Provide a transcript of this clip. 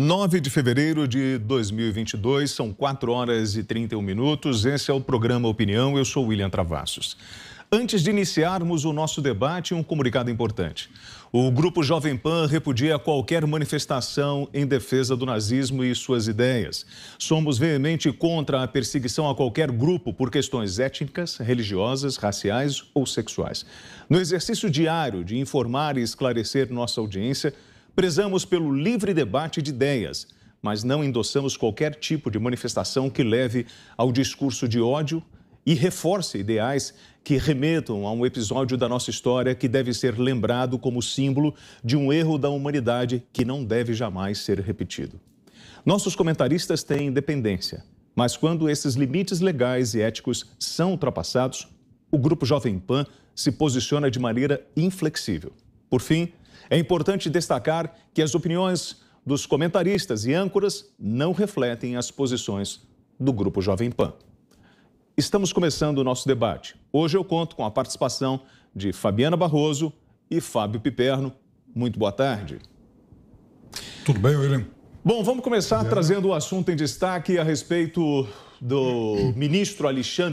9 de fevereiro de 2022, são 4 horas e 31 minutos. Esse é o programa Opinião. Eu sou William Travassos. Antes de iniciarmos o nosso debate, um comunicado importante. O Grupo Jovem Pan repudia qualquer manifestação em defesa do nazismo e suas ideias. Somos veemente contra a perseguição a qualquer grupo por questões étnicas, religiosas, raciais ou sexuais. No exercício diário de informar e esclarecer nossa audiência, Prezamos pelo livre debate de ideias, mas não endossamos qualquer tipo de manifestação que leve ao discurso de ódio e reforce ideais que remetam a um episódio da nossa história que deve ser lembrado como símbolo de um erro da humanidade que não deve jamais ser repetido. Nossos comentaristas têm independência, mas quando esses limites legais e éticos são ultrapassados, o Grupo Jovem Pan se posiciona de maneira inflexível. Por fim, é importante destacar que as opiniões dos comentaristas e âncoras não refletem as posições do Grupo Jovem Pan. Estamos começando o nosso debate. Hoje eu conto com a participação de Fabiana Barroso e Fábio Piperno. Muito boa tarde. Tudo bem, William? Bom, vamos começar Fabiana. trazendo o assunto em destaque a respeito do ministro Alexandre.